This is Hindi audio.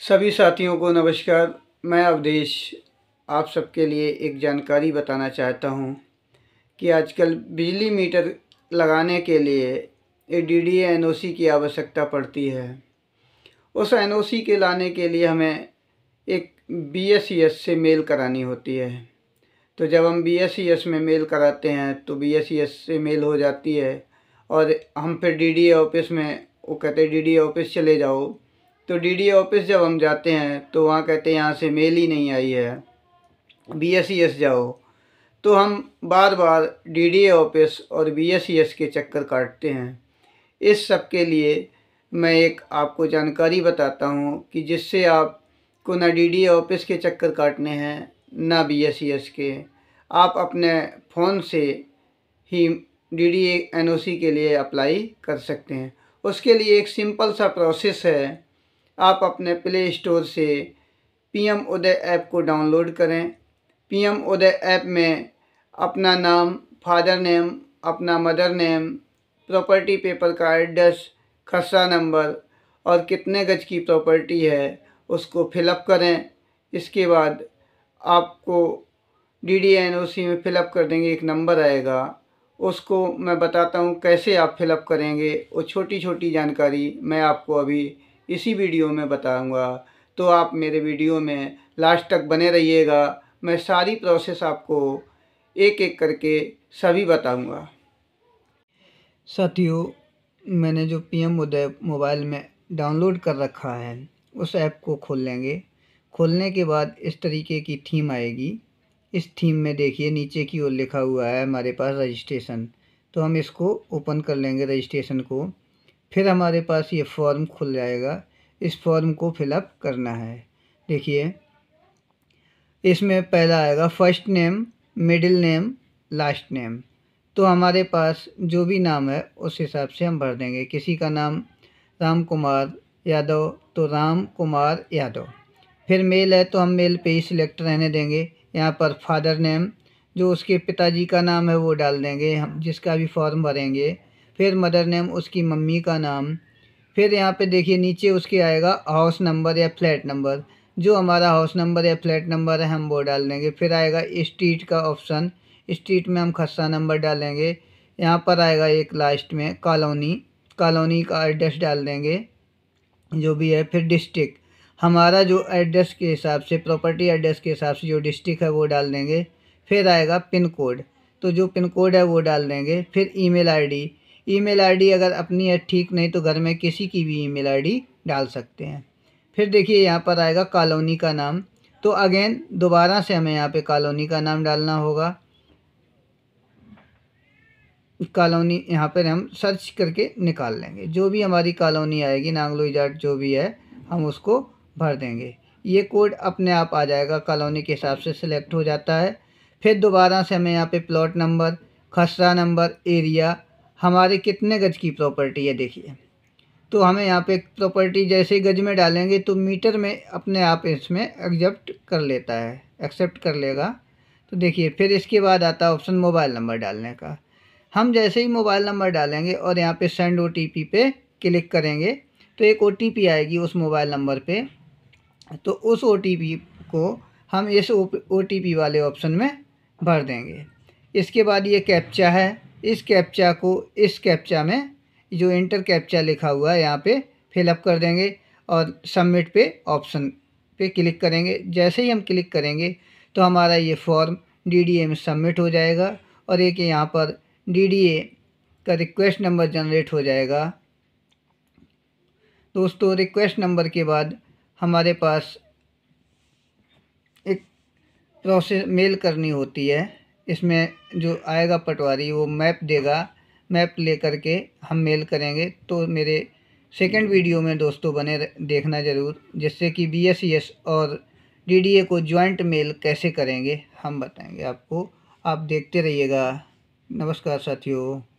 सभी साथियों को नमस्कार मैं अवधेश आप सबके लिए एक जानकारी बताना चाहता हूं कि आजकल बिजली मीटर लगाने के लिए a D D N O C की आवश्यकता पड़ती है उस एन ओ सी के लाने के लिए हमें एक बी एस सी एस से मेल करानी होती है तो जब हम बी एस सी एस में मेल कराते हैं तो बी एस सी एस से मेल हो जाती है और हम फिर डी डी ऑफिस में वो कहते हैं डी डी ऑफिस चले जाओ तो डीडीए ऑफिस जब हम जाते हैं तो वहाँ कहते हैं यहाँ से मेल ही नहीं आई है बीएसईएस e जाओ तो हम बार बार डीडीए ऑफिस और बीएसईएस e के चक्कर काटते हैं इस सब के लिए मैं एक आपको जानकारी बताता हूँ कि जिससे आपको ना डीडीए ऑफिस के चक्कर काटने हैं ना बीएसईएस e के आप अपने फ़ोन से ही D D N O C के लिए अप्लाई कर सकते हैं उसके लिए एक सिंपल सा प्रोसेस है आप अपने प्ले स्टोर से पीएम उदय ऐप को डाउनलोड करें पीएम उदय ऐप में अपना नाम फादर नेम अपना मदर नेम प्रॉपर्टी पेपर का एड्रेस खसरा नंबर और कितने गज की प्रॉपर्टी है उसको फिलअप करें इसके बाद आपको D D N O C में फिलअप कर देंगे एक नंबर आएगा उसको मैं बताता हूँ कैसे आप फिलअप करेंगे वो छोटी छोटी जानकारी मैं आपको अभी इसी वीडियो में बताऊंगा तो आप मेरे वीडियो में लास्ट तक बने रहिएगा मैं सारी प्रोसेस आपको एक एक करके सभी बताऊंगा साथियों मैंने जो पीएम उदय मोबाइल में डाउनलोड कर रखा है उस ऐप को खोल लेंगे खोलने के बाद इस तरीके की थीम आएगी इस थीम में देखिए नीचे की ओर लिखा हुआ है हमारे पास रजिस्ट्रेशन तो हम इसको ओपन कर लेंगे रजिस्ट्रेशन को फिर हमारे पास ये फॉर्म खुल जाएगा इस फॉर्म को फिलअप करना है देखिए इसमें पहला आएगा first name middle name last name तो हमारे पास जो भी नाम है उस हिसाब से हम भर देंगे किसी का नाम राम कुमार यादव तो राम कुमार यादव फिर मेल है तो हम मेल पे ही सिलेक्ट रहने देंगे यहाँ पर फादर नेम जो उसके पिताजी का नाम है वो डाल देंगे हम जिसका भी फॉर्म भरेंगे फिर मदर नेम उसकी मम्मी का नाम फिर यहाँ पे देखिए नीचे उसके आएगा हाउस नंबर या फ्लैट नंबर जो हमारा हाउस नंबर या फ्लैट नंबर है हम वो डाल देंगे फिर आएगा स्ट्रीट का ऑप्शन स्ट्रीट में हम खस्सा नंबर डालेंगे यहाँ पर आएगा एक लास्ट में कॉलोनी कॉलोनी का एड्रेस डाल देंगे जो भी है फिर डिस्ट्रिक्ट हमारा जो एड्रेस के हिसाब से प्रॉपर्टी एड्रेस के हिसाब से जो डिस्ट्रिक्ट है वो डाल देंगे फिर आएगा पिन कोड तो जो पिन कोड है वो डाल देंगे फिर ईमेल आईडी ईमेल आईडी अगर अपनी है ठीक नहीं तो घर में किसी की भी ईमेल आईडी डाल सकते हैं फिर देखिए यहाँ पर आएगा कॉलोनी का नाम तो अगेन दोबारा से हमें यहाँ पे कॉलोनी का नाम डालना होगा कॉलोनी यहाँ पर हम सर्च करके निकाल लेंगे जो भी हमारी कॉलोनी आएगी नांगलो इजाट जो भी है हम उसको भर देंगे ये कोड अपने आप आ जाएगा कॉलोनी के हिसाब से सिलेक्ट हो जाता है फिर दोबारा से हमें यहाँ पे प्लॉट नंबर खसरा नंबर एरिया हमारे कितने गज की प्रॉपर्टी है देखिए तो हमें यहाँ पे प्रॉपर्टी जैसे गज में डालेंगे तो मीटर में अपने आप इसमें एक्जप्ट कर लेता है एक्सेप्ट कर लेगा तो देखिए फिर इसके बाद आता है ऑप्शन मोबाइल नंबर डालने का हम जैसे ही मोबाइल नंबर डालेंगे और यहाँ पे सेंड ओ टी पे क्लिक करेंगे तो एक ओ आएगी उस मोबाइल नंबर पे तो उस ओ को हम इस ओ वाले ऑप्शन में भर देंगे इसके बाद ये कैप्चा है इस कैप्चा को इस कैप्चा में जो इंटर कैप्चा लिखा हुआ है यहाँ पे फिलअप कर देंगे और सबमिट पे ऑप्शन पे क्लिक करेंगे जैसे ही हम क्लिक करेंगे तो हमारा ये फॉर्म डी में सबमिट हो जाएगा और एक यहाँ पर डी का रिक्वेस्ट नंबर जनरेट हो जाएगा दोस्तों रिक्वेस्ट नंबर के बाद हमारे पास एक प्रोसेस मेल करनी होती है इसमें जो आएगा पटवारी वो मैप देगा मैप ले करके हम मेल करेंगे तो मेरे सेकेंड वीडियो में दोस्तों बने देखना ज़रूर जिससे कि बी e और डी को ज्वाइंट मेल कैसे करेंगे हम बताएंगे आपको आप देखते रहिएगा नमस्कार साथियों